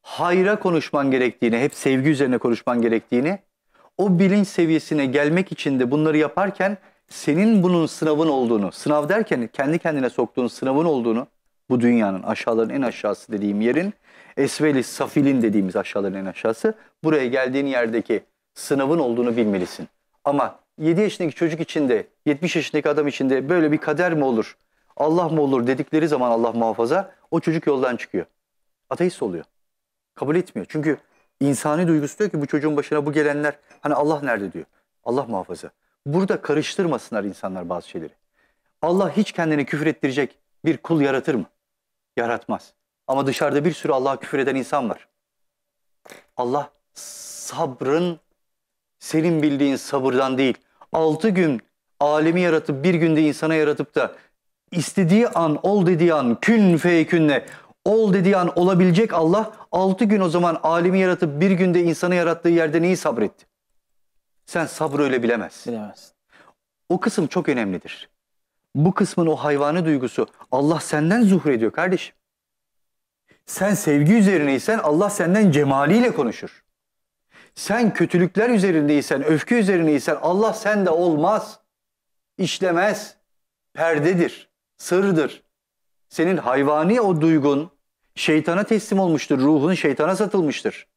hayra konuşman gerektiğini, hep sevgi üzerine konuşman gerektiğini o bilinç seviyesine gelmek için de bunları yaparken senin bunun sınavın olduğunu, sınav derken kendi kendine soktuğun sınavın olduğunu, bu dünyanın aşağıların en aşağısı dediğim yerin, esveli safilin dediğimiz aşağıların en aşağısı, buraya geldiğin yerdeki sınavın olduğunu bilmelisin. Ama 7 yaşındaki çocuk için de, 70 yaşındaki adam için de böyle bir kader mi olur, Allah mı olur dedikleri zaman Allah muhafaza, o çocuk yoldan çıkıyor. Ateist oluyor. Kabul etmiyor. Çünkü insani duygusu diyor ki bu çocuğun başına bu gelenler hani Allah nerede diyor. Allah muhafaza. Burada karıştırmasınlar insanlar bazı şeyleri. Allah hiç kendini küfür ettirecek bir kul yaratır mı? Yaratmaz. Ama dışarıda bir sürü Allah'a küfür eden insan var. Allah sabrın senin bildiğin sabırdan değil. Altı gün alemi yaratıp bir günde insana yaratıp da istediği an ol dediği an kün fe ol dediği an olabilecek Allah altı gün o zaman alimi yaratıp bir günde insanı yarattığı yerde neyi sabretti? Sen sabrı öyle bilemez. Bilemezsin. O kısım çok önemlidir. Bu kısmın o hayvanı duygusu Allah senden zuhur ediyor kardeşim. Sen sevgi üzerineysen Allah senden cemaliyle konuşur. Sen kötülükler üzerindeysen, öfke üzerineysen Allah sende olmaz. işlemez, Perdedir, sırdır. Senin hayvani o duygun, şeytana teslim olmuştur, ruhun şeytana satılmıştır.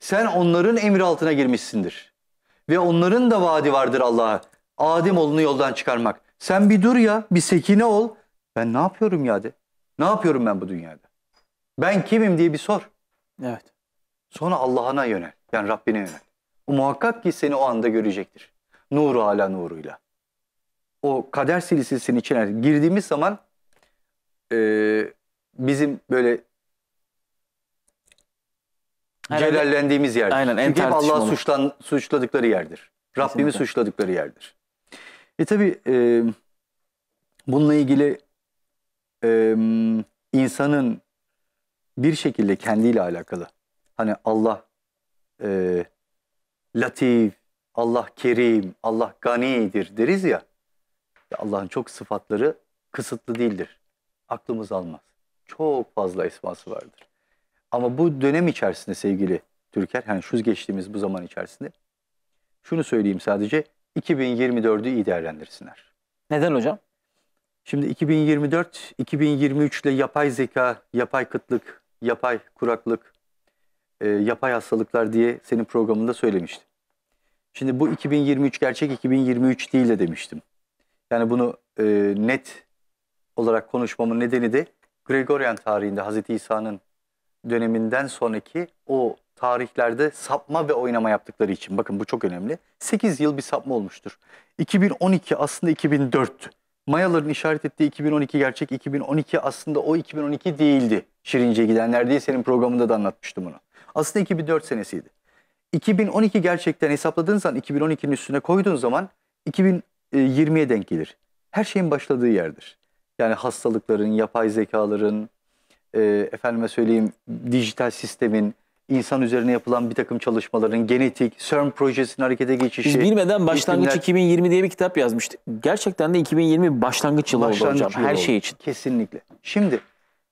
Sen onların emir altına girmişsindir. Ve onların da vaadi vardır Allah'a. Adem olunu yoldan çıkarmak. Sen bir dur ya, bir sekine ol. Ben ne yapıyorum ya de. Ne yapıyorum ben bu dünyada? Ben kimim diye bir sor. Evet. Sonra Allah'ına yönel. Yani Rabbine yönel. O muhakkak ki seni o anda görecektir. Nuru ala nuruyla. O kader silsilesinin içine girdiğimiz zaman e, bizim böyle Herhalde, celallendiğimiz yerdir. Aynen, en Çünkü hep Allah'ı suçlan, suçladıkları yerdir. Rabbimi suçladıkları yerdir. E tabi e, bununla ilgili e, insanın bir şekilde kendiyle alakalı. Hani Allah e, latif, Allah kerim, Allah ganidir deriz ya. Allah'ın çok sıfatları kısıtlı değildir. Aklımız almaz çok fazla esması vardır. Ama bu dönem içerisinde sevgili Türker, yani şu geçtiğimiz bu zaman içerisinde şunu söyleyeyim sadece 2024'ü iyi değerlendirsinler. Neden hocam? Şimdi 2024, 2023 ile yapay zeka, yapay kıtlık, yapay kuraklık, e, yapay hastalıklar diye senin programında söylemiştim. Şimdi bu 2023 gerçek 2023 değil de demiştim. Yani bunu e, net olarak konuşmamın nedeni de Gregorian tarihinde Hazreti İsa'nın döneminden sonraki o tarihlerde sapma ve oynama yaptıkları için bakın bu çok önemli. 8 yıl bir sapma olmuştur. 2012 aslında 2004. Mayaların işaret ettiği 2012 gerçek 2012 aslında o 2012 değildi. Şirince gidenler diye senin programında da anlatmıştım bunu. Aslında 2004 senesiydi. 2012 gerçekten hesapladığın zaman 2012'nin üstüne koyduğun zaman 2020'ye e, denk gelir. Her şeyin başladığı yerdir. Yani hastalıkların, yapay zekaların, e, efendime söyleyeyim dijital sistemin, insan üzerine yapılan bir takım çalışmaların, genetik, CERN projesinin harekete geçişi. Biz bilmeden Başlangıç isimler, 2020 diye bir kitap yazmıştık. Gerçekten de 2020 başlangıç yılı başlangıç oldu hocam yılı her oldu. şey için. Kesinlikle. Şimdi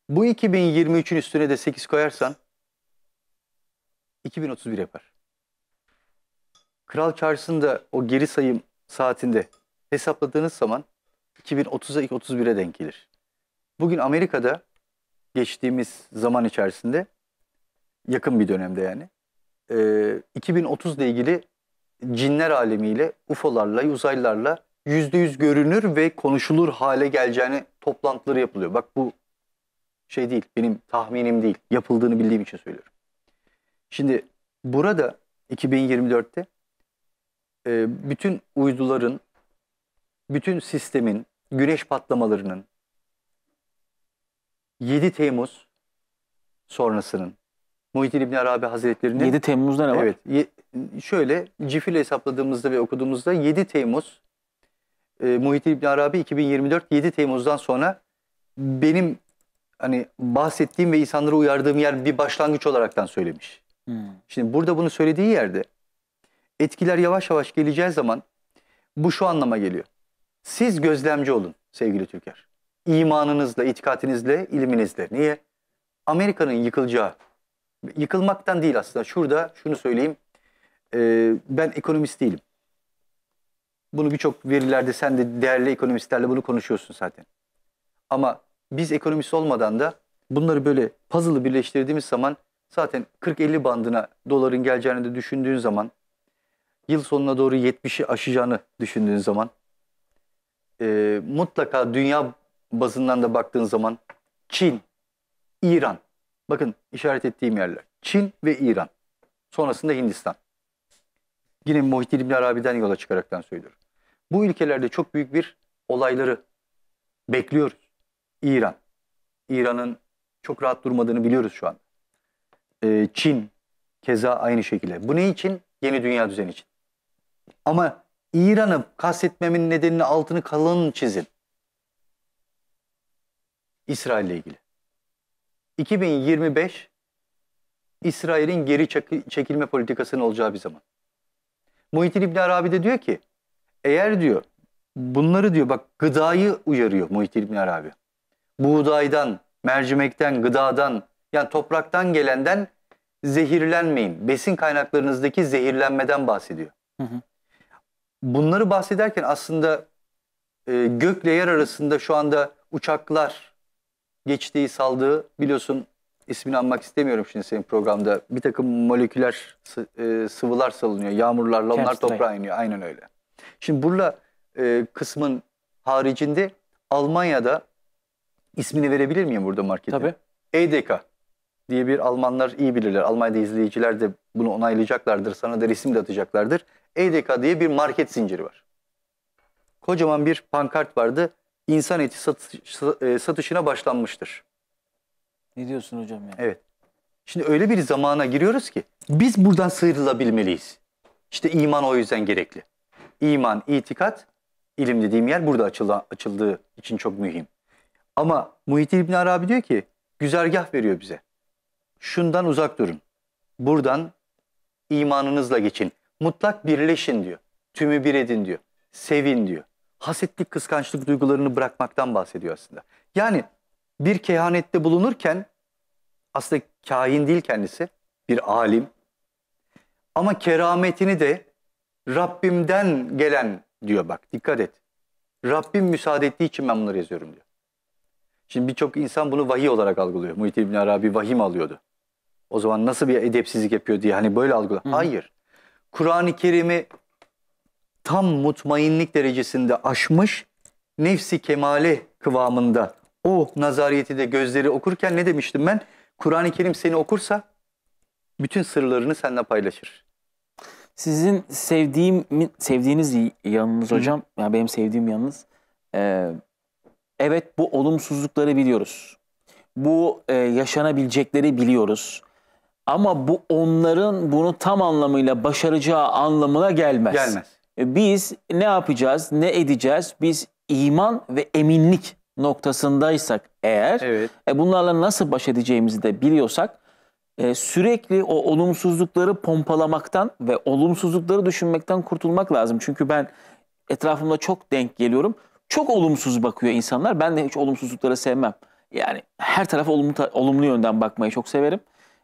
bu 2023'ün üstüne de 8 koyarsan 2031 yapar. Kral Charles'ın da o geri sayım saatinde hesapladığınız zaman 2030'a 2031'e denk gelir. Bugün Amerika'da geçtiğimiz zaman içerisinde yakın bir dönemde yani e, 2030 ile ilgili cinler alemiyle, UFO'larla, uzaylılarla yüzde yüz görünür ve konuşulur hale geleceğini toplantıları yapılıyor. Bak bu şey değil, benim tahminim değil. Yapıldığını bildiğim için söylüyorum. Şimdi burada 2024'te e, bütün uyduların, bütün sistemin, güneş patlamalarının 7 Temmuz sonrasının Muhittin İbn Arabi Hazretleri'nin 7 Temmuz'da ne var? Evet. Ye, şöyle cifil hesapladığımızda ve okuduğumuzda 7 Temmuz e, Muhittin İbn Arabi 2024 7 Temmuz'dan sonra benim hani bahsettiğim ve insanları uyardığım yer bir başlangıç olaraktan söylemiş. Hmm. Şimdi burada bunu söylediği yerde etkiler yavaş yavaş geleceği zaman bu şu anlama geliyor. Siz gözlemci olun sevgili Türkler. İmanınızla, itikatinizle, ilminizle. Niye? Amerika'nın yıkılacağı, yıkılmaktan değil aslında. Şurada şunu söyleyeyim. Ee, ben ekonomist değilim. Bunu birçok verilerde sen de değerli ekonomistlerle bunu konuşuyorsun zaten. Ama biz ekonomist olmadan da bunları böyle puzzle'ı birleştirdiğimiz zaman zaten 40-50 bandına doların geleceğini de düşündüğün zaman yıl sonuna doğru 70'i aşacağını düşündüğün zaman e, mutlaka dünya bazından da baktığın zaman Çin, İran. Bakın işaret ettiğim yerler. Çin ve İran. Sonrasında Hindistan. Yine Muhittin İbn Arabi'den yola çıkaraktan söylüyorum. Bu ülkelerde çok büyük bir olayları bekliyoruz. İran. İran'ın çok rahat durmadığını biliyoruz şu an. Ee, Çin keza aynı şekilde. Bu ne için? Yeni dünya düzeni için. Ama İran'ı kastetmemin nedenini altını kalın çizin. İsrail ile ilgili. 2025 İsrail'in geri çekilme politikasının olacağı bir zaman. Muhittin İbn Arabi de diyor ki eğer diyor bunları diyor bak gıdayı uyarıyor Muhittin İbn Arabi. Buğdaydan, mercimekten, gıdadan yani topraktan gelenden zehirlenmeyin. Besin kaynaklarınızdaki zehirlenmeden bahsediyor. Hı hı bunları bahsederken aslında e, gökle yer arasında şu anda uçaklar geçtiği saldığı biliyorsun ismini anmak istemiyorum şimdi senin programda. Bir takım moleküler sı, e, sıvılar salınıyor. Yağmurlarla onlar toprağa iniyor. Aynen öyle. Şimdi burla e, kısmın haricinde Almanya'da ismini verebilir miyim burada markete? Tabii. EDK diye bir Almanlar iyi bilirler. Almanya'da izleyiciler de bunu onaylayacaklardır. Sana da resim de atacaklardır. EDK diye bir market zinciri var. Kocaman bir pankart vardı. İnsan eti satış, e, satışına başlanmıştır. Ne diyorsun hocam ya? Evet. Şimdi öyle bir zamana giriyoruz ki biz buradan sıyrılabilmeliyiz. İşte iman o yüzden gerekli. İman, itikat, ilim dediğim yer burada açıldı, açıldığı için çok mühim. Ama Muhittin İbn Arabi diyor ki güzergah veriyor bize. Şundan uzak durun. Buradan imanınızla geçin. Mutlak birleşin diyor. Tümü bir edin diyor. Sevin diyor. Hasetlik, kıskançlık duygularını bırakmaktan bahsediyor aslında. Yani bir kehanette bulunurken aslında kahin değil kendisi, bir alim. Ama kerametini de Rabbimden gelen diyor bak dikkat et. Rabbim müsaade ettiği için ben bunları yazıyorum diyor. Şimdi birçok insan bunu vahiy olarak algılıyor. Muhyiddin İbn Arabi vahim alıyordu. O zaman nasıl bir edepsizlik yapıyor diye hani böyle algılıyor. Hayır. Kur'an-ı Kerim'i tam mutmainlik derecesinde aşmış, nefsi kemale kıvamında o nazariyeti de gözleri okurken ne demiştim ben? Kur'an-ı Kerim seni okursa bütün sırlarını seninle paylaşır. Sizin sevdiğim sevdiğiniz yanınız hocam, yani benim sevdiğim yanınız. Ee, evet bu olumsuzlukları biliyoruz. Bu e, yaşanabilecekleri biliyoruz. Ama bu onların bunu tam anlamıyla başaracağı anlamına gelmez. Gelmez. E, biz ne yapacağız, ne edeceğiz? Biz iman ve eminlik noktasındaysak eğer, evet. e, bunlarla nasıl baş edeceğimizi de biliyorsak, e, sürekli o olumsuzlukları pompalamaktan ve olumsuzlukları düşünmekten kurtulmak lazım. Çünkü ben etrafımda çok denk geliyorum. Çok olumsuz bakıyor insanlar. Ben de hiç olumsuzlukları sevmem. Yani her tarafa olumlu, olumlu yönden bakmayı çok severim.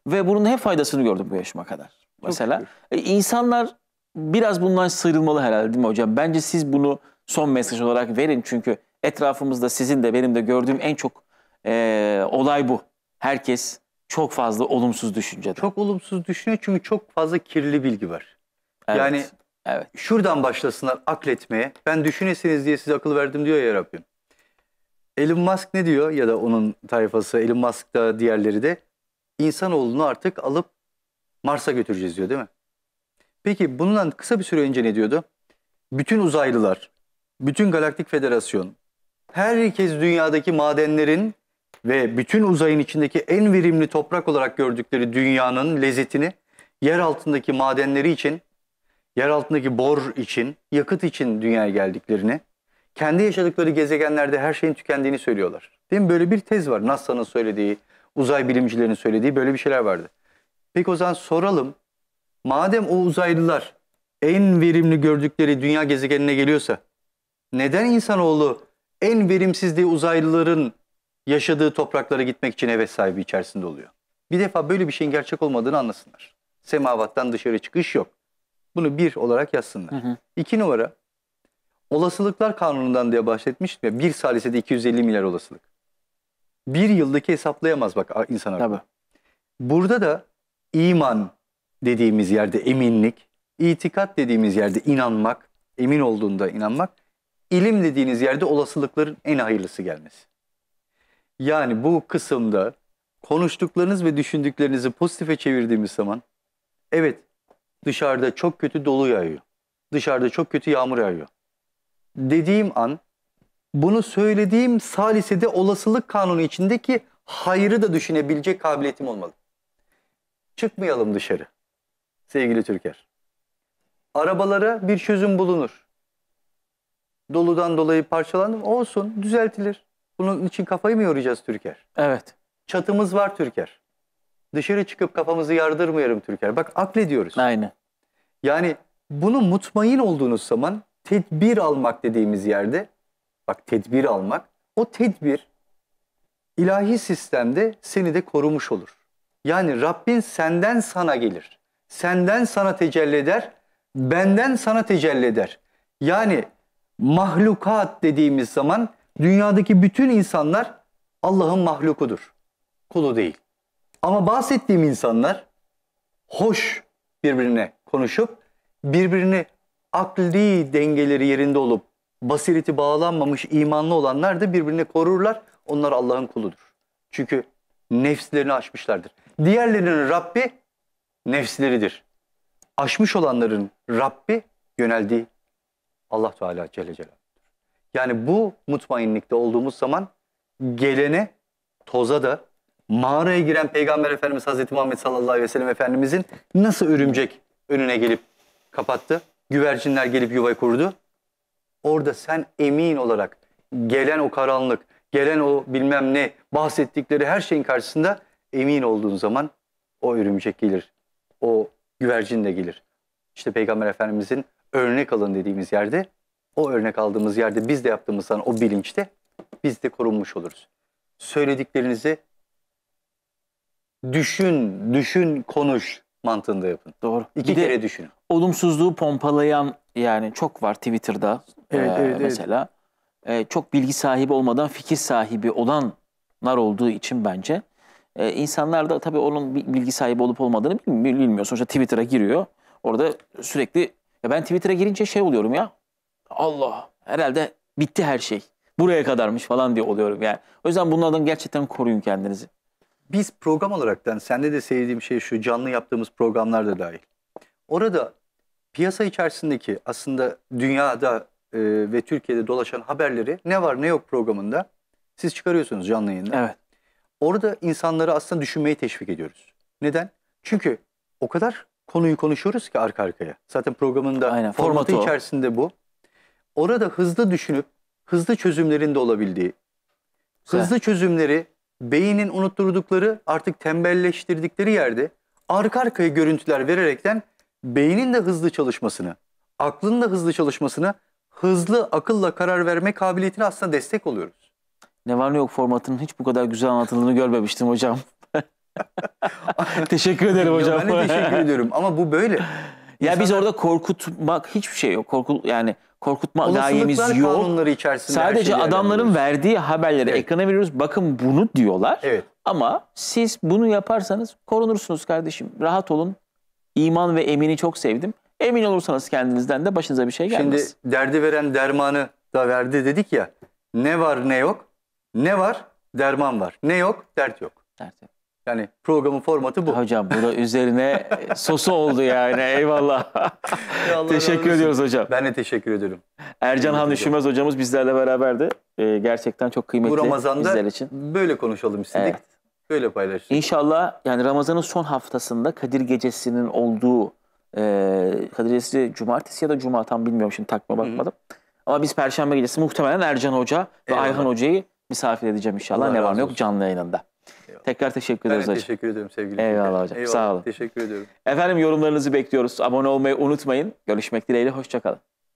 Ve bunun hep faydasını gördüm bu yaşıma kadar. Mesela e, insanlar biraz bundan sıyrılmalı herhalde değil mi hocam? Bence siz bunu son mesaj olarak verin. Çünkü etrafımızda sizin de benim de gördüğüm en çok e, olay bu. Herkes çok fazla olumsuz düşüncede. Çok olumsuz düşünüyor çünkü çok fazla kirli bilgi var. Evet. Yani evet. şuradan başlasınlar akletmeye. Ben düşünesiniz diye size akıl verdim diyor ya Rabbim. Elon Musk ne diyor ya da onun tayfası Elon Musk da diğerleri de insanoğlunu artık alıp Mars'a götüreceğiz diyor değil mi? Peki bundan kısa bir süre önce ne diyordu? Bütün uzaylılar, bütün Galaktik Federasyon, herkes dünyadaki madenlerin ve bütün uzayın içindeki en verimli toprak olarak gördükleri dünyanın lezzetini yer altındaki madenleri için, yer altındaki bor için, yakıt için dünyaya geldiklerini, kendi yaşadıkları gezegenlerde her şeyin tükendiğini söylüyorlar. Değil mi? Böyle bir tez var. NASA'nın söylediği, Uzay bilimcilerinin söylediği böyle bir şeyler vardı. Peki o zaman soralım. Madem o uzaylılar en verimli gördükleri dünya gezegenine geliyorsa neden insanoğlu en verimsizliği uzaylıların yaşadığı topraklara gitmek için heves sahibi içerisinde oluyor? Bir defa böyle bir şeyin gerçek olmadığını anlasınlar. Semavattan dışarı çıkış yok. Bunu bir olarak yazsınlar. Hı hı. İki numara, olasılıklar kanunundan diye bahsetmiştim ya, bir salisede 250 milyar olasılık bir yıldaki hesaplayamaz bak insan aklı. Tabii. Burada da iman dediğimiz yerde eminlik, itikat dediğimiz yerde inanmak, emin olduğunda inanmak, ilim dediğiniz yerde olasılıkların en hayırlısı gelmesi. Yani bu kısımda konuştuklarınız ve düşündüklerinizi pozitife çevirdiğimiz zaman evet dışarıda çok kötü dolu yağıyor. Dışarıda çok kötü yağmur yağıyor. Dediğim an bunu söylediğim salisede olasılık kanunu içindeki hayrı da düşünebilecek kabiliyetim olmalı. Çıkmayalım dışarı sevgili Türker. Arabalara bir çözüm bulunur. Doludan dolayı parçalandım olsun düzeltilir. Bunun için kafayı mı yoracağız Türker? Evet. Çatımız var Türker. Dışarı çıkıp kafamızı yardırmayalım Türker. Bak aklediyoruz. Aynen. Yani bunu mutmain olduğunuz zaman tedbir almak dediğimiz yerde Bak tedbir almak. O tedbir ilahi sistemde seni de korumuş olur. Yani Rabbin senden sana gelir. Senden sana tecelli eder. Benden sana tecelli eder. Yani mahlukat dediğimiz zaman dünyadaki bütün insanlar Allah'ın mahlukudur. Kulu değil. Ama bahsettiğim insanlar hoş birbirine konuşup birbirini akli dengeleri yerinde olup basireti bağlanmamış imanlı olanlar da birbirini korurlar. Onlar Allah'ın kuludur. Çünkü nefslerini aşmışlardır. Diğerlerinin Rabbi nefsleridir. Aşmış olanların Rabbi yöneldiği Allah Teala Celle Celaluhu'dur. Yani bu mutmainlikte olduğumuz zaman gelene, toza da, mağaraya giren Peygamber Efendimiz Hazreti Muhammed sallallahu aleyhi ve sellem Efendimizin nasıl örümcek önüne gelip kapattı? Güvercinler gelip yuva kurdu. Orada sen emin olarak gelen o karanlık, gelen o bilmem ne bahsettikleri her şeyin karşısında emin olduğun zaman o örümcek gelir. O güvercin de gelir. İşte Peygamber Efendimizin örnek alın dediğimiz yerde o örnek aldığımız yerde biz de yaptığımız zaman o bilinçte biz de korunmuş oluruz. Söylediklerinizi düşün, düşün, konuş mantığında yapın. Doğru. İki bir kere düşün. Olumsuzluğu pompalayan yani çok var Twitter'da, Evet, ee, evet, mesela. Evet. E, çok bilgi sahibi olmadan fikir sahibi olanlar olduğu için bence. E, insanlar da tabii onun bilgi sahibi olup olmadığını bilmiyor. Sonuçta Twitter'a giriyor. Orada sürekli ya ben Twitter'a girince şey oluyorum ya. Allah herhalde bitti her şey. Buraya kadarmış falan diye oluyorum yani. O yüzden bunlardan gerçekten koruyun kendinizi. Biz program olaraktan sende de sevdiğim şey şu canlı yaptığımız programlar da dahil. Orada piyasa içerisindeki aslında dünyada e, ve Türkiye'de dolaşan haberleri ne var ne yok programında siz çıkarıyorsunuz canlı yayında. Evet. Orada insanları aslında düşünmeyi teşvik ediyoruz. Neden? Çünkü o kadar konuyu konuşuyoruz ki arka arkaya. Zaten programın da Aynen, formatı, formatı içerisinde bu. Orada hızlı düşünüp hızlı çözümlerin de olabildiği, Güzel. hızlı çözümleri beynin unutturdukları artık tembelleştirdikleri yerde arka arkaya görüntüler vererekten beynin de hızlı çalışmasını, aklın da hızlı çalışmasını hızlı akılla karar verme kabiliyetine aslında destek oluyoruz. Ne var ne yok formatının hiç bu kadar güzel anlatıldığını görmemiştim hocam. teşekkür ederim hocam. Ben de teşekkür ediyorum ama bu böyle. Ya biz orada korkutmak hiçbir şey yok. Korku yani korkutma gayemiz yok. kanunları içerisinde. Sadece adamların verdiği haberleri evet. ekrana veriyoruz. Bakın bunu diyorlar. Evet. Ama siz bunu yaparsanız korunursunuz kardeşim. Rahat olun. İman ve emini çok sevdim. Emin olursanız kendinizden de başınıza bir şey gelmez. Şimdi derdi veren dermanı da verdi dedik ya. Ne var ne yok. Ne var derman var. Ne yok dert yok. Dert yok. Yani programın formatı bu. Hocam bu da üzerine sosu oldu yani eyvallah. teşekkür ediyoruz hocam. Ben de teşekkür ediyorum. Ercan Han Üşümez hocamız bizlerle beraberdi. Ee, gerçekten çok kıymetli bu Ramazan'da için. böyle konuşalım istedik. Evet. Böyle paylaşalım. İnşallah yani Ramazan'ın son haftasında Kadir Gecesi'nin olduğu e, Kadir cumartesi ya da cuma tam bilmiyorum şimdi takma bakmadım. Hı hı. Ama biz perşembe gecesi muhtemelen Ercan Hoca ve Eyvallah. Ayhan Hoca'yı misafir edeceğim inşallah. ne var ne yok canlı yayınında. Tekrar teşekkür ederiz hocam. teşekkür ederim sevgili Eyvallah hocam. Eyvallah. Sağ olun. Teşekkür ediyorum. Efendim yorumlarınızı bekliyoruz. Abone olmayı unutmayın. Görüşmek dileğiyle. Hoşçakalın.